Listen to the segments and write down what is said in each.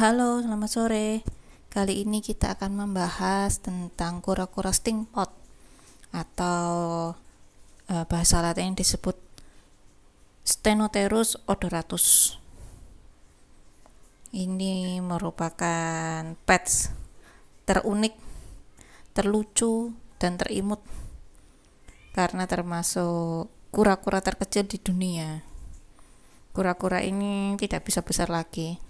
Halo, selamat sore. Kali ini kita akan membahas tentang kura-kura stingpot atau e, bahasa Latin yang disebut Stenoterus odoratus. Ini merupakan pets terunik, terlucu, dan terimut karena termasuk kura-kura terkecil di dunia. Kura-kura ini tidak bisa besar lagi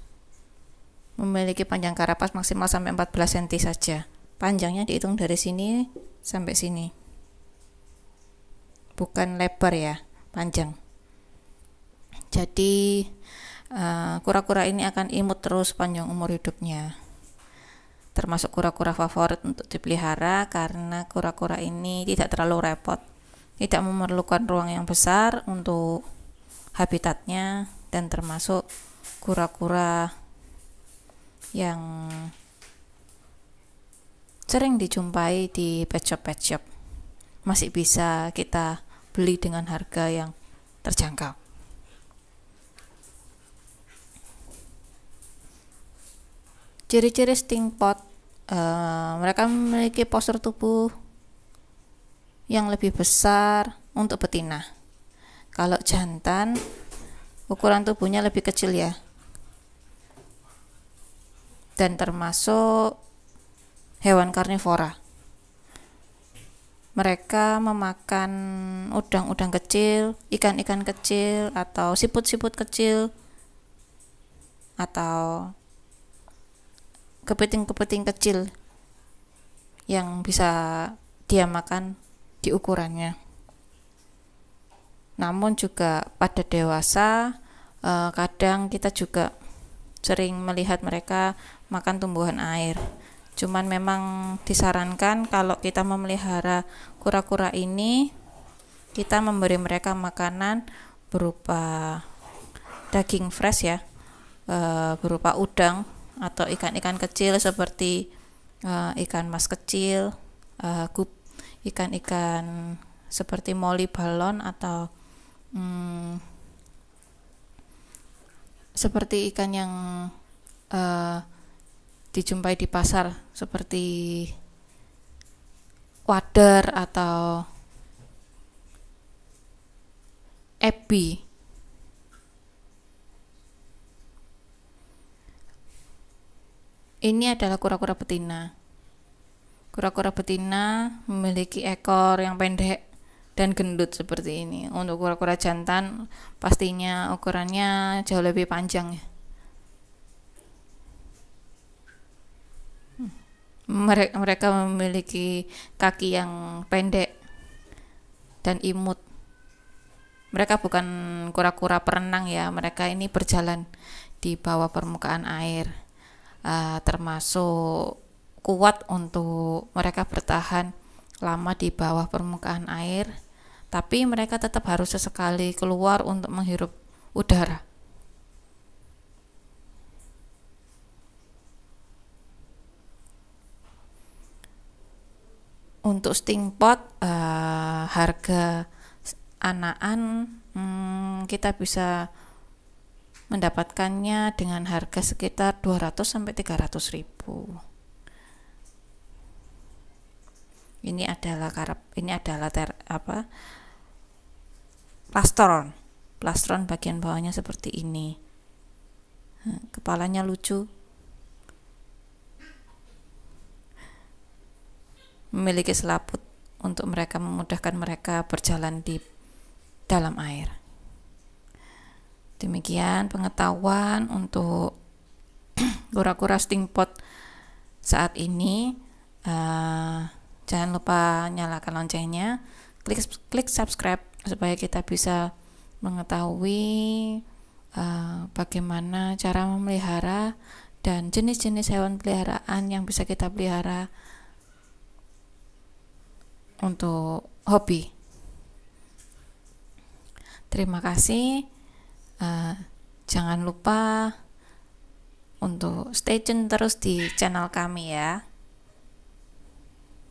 memiliki panjang karapas maksimal sampai 14 cm saja. Panjangnya dihitung dari sini sampai sini. Bukan lebar ya, panjang. Jadi eh, kura-kura uh, ini akan imut terus panjang umur hidupnya. Termasuk kura-kura favorit untuk dipelihara karena kura-kura ini tidak terlalu repot, tidak memerlukan ruang yang besar untuk habitatnya dan termasuk kura-kura yang sering dijumpai di pet shop pet shop masih bisa kita beli dengan harga yang terjangkau. Ciri-ciri sting pot uh, mereka memiliki postur tubuh yang lebih besar untuk betina. Kalau jantan ukuran tubuhnya lebih kecil ya dan termasuk hewan karnivora. Mereka memakan udang-udang kecil, ikan-ikan kecil, atau siput-siput kecil, atau kepiting-kepiting kecil yang bisa dia makan di ukurannya. Namun juga pada dewasa eh, kadang kita juga sering melihat mereka makan tumbuhan air. Cuman memang disarankan kalau kita memelihara kura-kura ini kita memberi mereka makanan berupa daging fresh ya. Eh, berupa udang atau ikan-ikan kecil seperti eh, ikan mas kecil, eh, ikan-ikan seperti molly balon atau hmm, seperti ikan yang uh, dijumpai di pasar seperti wader atau ebi ini adalah kura-kura betina kura-kura betina memiliki ekor yang pendek dan gendut seperti ini. Untuk kura-kura jantan pastinya ukurannya jauh lebih panjang ya. hmm. Mereka, memiliki kaki yang pendek dan imut. Mereka bukan kura-kura perenang ya, mereka ini berjalan di bawah permukaan air. Uh, termasuk kuat untuk mereka bertahan lama di bawah permukaan air, tapi mereka tetap harus sesekali keluar untuk menghirup udara. Untuk stingpot uh, eh, harga anaan hmm, kita bisa mendapatkannya dengan harga sekitar 200 sampai 300 ribu. ini adalah karap ini adalah ter, apa plastron plastron bagian bawahnya seperti ini kepalanya lucu memiliki selaput untuk mereka memudahkan mereka berjalan di dalam air demikian pengetahuan untuk kura-kura stingpot saat ini uh, Jangan lupa nyalakan loncengnya, klik klik subscribe supaya kita bisa mengetahui uh, bagaimana cara memelihara dan jenis-jenis hewan peliharaan yang bisa kita pelihara untuk hobi. Terima kasih. Uh, jangan lupa untuk stay tune terus di channel kami ya.